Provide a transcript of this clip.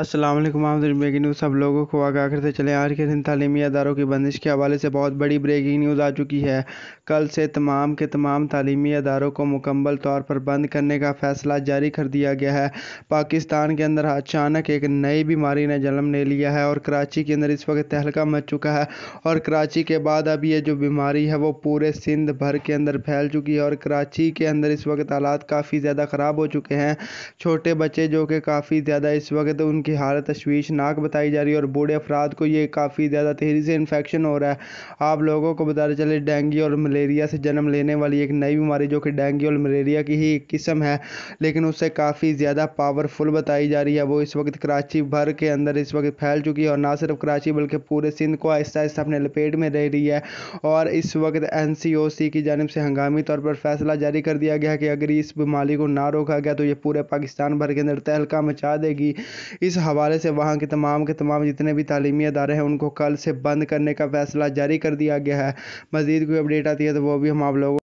Aslam breaking news सब लोगों को आगाह करते चले आज के दिन तलीमी अदारों की बंदिश के हवाले से बहुत बड़ी ब्रेकिंग न्यूज़ आ चुकी है कल से तमाम के तमाम तलीमी अदारों को मुकम्मल तौर पर बंद करने का फैसला जारी कर दिया गया है पाकिस्तान के अंदर अचानक एक नई बीमारी ने जन्म ले लिया है और कराची के अंदर इस वक्त तहलका मच चुका है और कराची के बाद अब ये जो बीमारी है वो पूरे सिंध भर के अंदर फैल चुकी है और कराची के अंदर इस वक्त हालात काफ़ी ज़्यादा ख़राब हो चुके हैं छोटे बच्चे जो कि काफ़ी ज़्यादा इस वक्त उनके उनकी हालत तश्वीशनाक बताई जा रही है और बूढ़े अफराद को ये काफ़ी ज़्यादा तेज़ी से इन्फेक्शन हो रहा है आप लोगों को बता चले डेंगू और मलेरिया से जन्म लेने वाली एक नई बीमारी जो कि डेंगू और मलेरिया की ही एक किस्म है लेकिन उससे काफ़ी ज़्यादा पावरफुल बताई जा रही है वो इस वक्त कराची भर के अंदर इस वक्त फैल चुकी है और ना सिर्फ कराची बल्कि पूरे सिंध को आहिस्ता आहिस्ता अपने लपेट में रह रही है और इस वक्त एन की जानब से हंगामी तौर पर फैसला जारी कर दिया गया कि अगर इस बीमारी को ना रोका गया तो ये पूरे पाकिस्तान भर के अंदर तहलका मचा देगी इस हवाले से वहाँ के तमाम के तमाम जितने भी तालीमी अदारे हैं उनको कल से बंद करने का फैसला जारी कर दिया गया है मज़ीद कोई अपडेट आती है तो वो भी हम आप लोगों